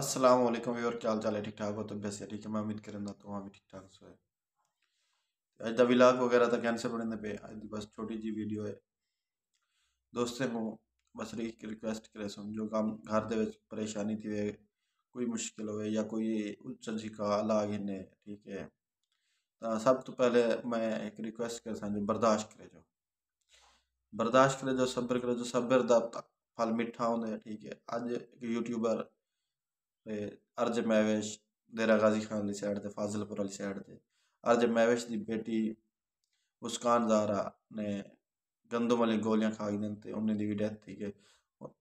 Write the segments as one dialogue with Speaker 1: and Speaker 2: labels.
Speaker 1: असलम वालेकुम व्यूअर क्या हाल चाल है ठीक ठाक हो तो बस है ठीक है मैं उम्मीद करें तो वहाँ भी ठीक ठाक सो है अज का विलाग वगैरह तो कैंसिल होने पे अज बस छोटी जी वीडियो है दोस्तों को बस एक रिक्वेस्ट करे सुन जो काम घर के परेशानी थी कोई मुश्किल हो या कोई उलझन जी का इलाज ने ठीक है तो सब तो पहले मैं एक रिक्वेस्ट कर सो बर्दाश्त करे जो बर्दाश्त करे जो सब्र करे जो सब्र फल मिठा होंगे ठीक है अज एक यूट्यूबर ਅਰਜ ਮੈਵੇਸ਼ ਦੇਰਾ ਗਾਜ਼ੀ ਖਾਨ ਦੀ ਸਾਈਡ ਤੇ ਫਾਜ਼ਲਪੁਰ ਵਾਲੀ ਸਾਈਡ ਤੇ ਅਰਜ ਮੈਵੇਸ਼ ਦੀ ਬੇਟੀ ਉਸਕਾਨ ਜ਼ਾਰਾ ਨੇ ਗੰਦਮ ਵਾਲੀ ਗੋਲੀਆਂ ਖਾ ਗਈ ਤੇ ਉਹਨੇ ਦੀ ਵੀ ਡੈਥ ਹੋ ਗਈ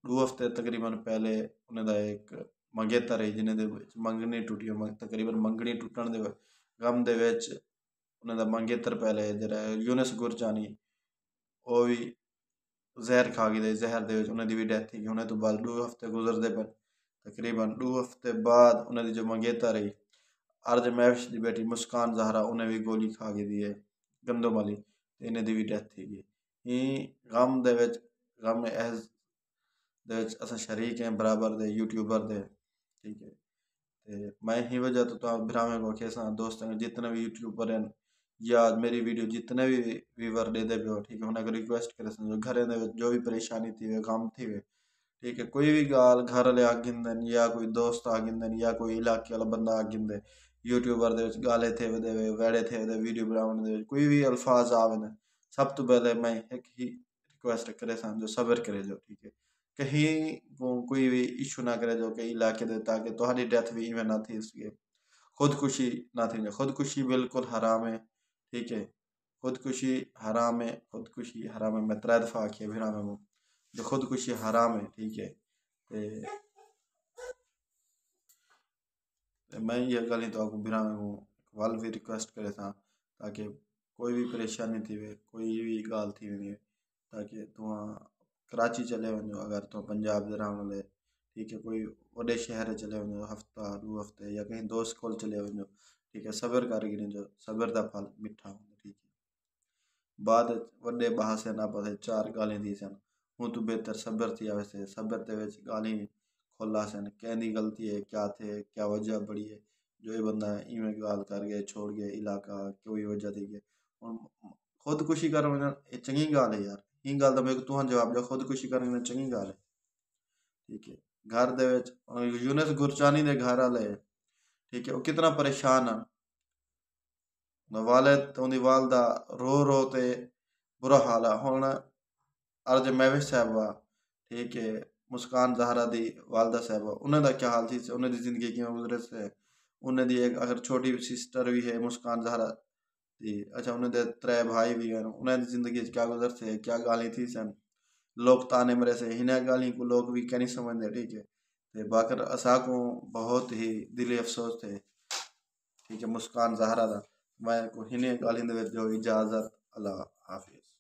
Speaker 1: ਦੋ ਹਫ਼ਤੇ ਤਕਰੀਬਨ ਪਹਿਲੇ ਉਹਨਾਂ ਦਾ ਇੱਕ ਮੰਗੇਤਰ ਰਹੀ ਜਿਹਨੇ ਦੇ ਵਿੱਚ ਮੰਗਣੀ ਟੁੱਟੀ ਤਕਰੀਬਨ ਮੰਗਣੀ ਟੁੱਟਣ ਦੇ ਗਮ ਦੇ ਵਿੱਚ ਉਹਨਾਂ ਦਾ ਮੰਗੇਤਰ ਪਹਿਲੇ ਜਿਹੜਾ ਯੂਨਸ ਗੁਰਜਾਨੀ ਉਹ ਵੀ ਜ਼ਹਿਰ ਖਾ ਗਈ ਦੇ ਜ਼ਹਿਰ ਦੇ ਵਿੱਚ ਉਹਨਾਂ ਦੀ ਵੀ ਡੈਥ ਹੋ ਗਈ ਉਹਨੇ ਤੋਂ ਬਾਅਦ ਦੋ ਹਫ਼ਤੇ ਗੁਜ਼ਰਦੇ ਪਰ तकरीबन दो हफ्ते बाद उन्हें जो मंगेता रही अर्ज महश की बेटी मुस्कान जहरा उन्हें भी गोली खा गई है गंदोमाली वाली तो इन्हें भी डेथ थी गई ही गम दे गम एहज शरीक हैं बराबर दे यूट्यूबर दे ठीक है ते मैं ही वजह तो तुम भरावें को आखे असा दोस्त जितने भी यूट्यूबर हैं या मेरी वीडियो जितने भी व्यूवर दे दे ठीक है उन्हें रिक्वेस्ट करे समझो घर जो भी परेशानी थी गम थी ठीक है कोई भी गाल घर आह्ले आखी जंदे कोई दोस्त आगे या कोई इलाके वाला बंदा आखी जंदे यूट्यूबर दे बिच्च गाले थेवदे बैड़े थेवदे वीडियो बनाने कोई भी अल्फाज आवे न सब तो पहले मैं एक ही रिक्वेस्ट करे समझो सब्र करे जो ठीक है कहीं कोई भी इशू ना करे जो कि इलाके दे ताकि तुम्हारी डेथ भी इवें ना थी सके खुदकुशी ना थी खुदकुशी बिल्कुल हराम है ठीक है खुदकुशी हराम है खुदकुशी हराम है मैं त्रै दफा आखिया विराम है जो खुदकुशी हराम है ठीक है ते मैं ये गल तो आपको बिना हूँ वाल भी रिक्वेस्ट करे था ताकि कोई भी परेशानी थी वे कोई भी गाल थी वे ताकि तू कराची चले वो अगर तू पंजाब जे रहण ठीक है कोई वे शहर चले वो हफ़्ता दो हफ़्ते या कहीं दोस्त को चले वो ठीक है सबर कारीगिरी जो सबर का फल मिठा हो है बाद वे बाह से ना पता चार गाली थी सन हूं तो बेहतर सब्र थी वैसे सब्र ते विच गाली खोलासन कहनी गलती है क्या थे क्या वजह बड़ी है जो ये बंदा इवें गाल कर गए छोड़ गए इलाका कोई वजह थी गए हूँ खुदकुशी कर चंगी गाल है यार ही ॻाल्हि त मेरे तूं जवाब ॾियो खुदकुशी कर चंगी गाल है ठीक है घर दे यूनिस गुरचानी दे घर वाले ठीक है वो कितना परेशान है वालद उन्दी वालदा रो रो तो बुरा हाल है हम अर्ज महवेश साहब साहबा ठीक है मुस्कान जहरा दी वालदा साहबा उन्हें दा क्या हाल थी उन्हें दी जिंदगी किवें गुजरे से उन्हें दी एक अगर छोटी सिस्टर भी है मुस्कान जहरा दी अच्छा उन्हें दे त्रै भाई भी हैं उन्हें जिंदगी क्या गुजर से क्या गाली थी सन लोग ताने मरे से इन्हें गाली को लोग भी क्या नहीं समझते ठीक है तो बाकर असा को बहुत ही दिली अफसोस थे ठीक है मुस्कान जहरा दा मैं को इन्हें गाली दे जो इजाज़त अल्लाह हाफिज़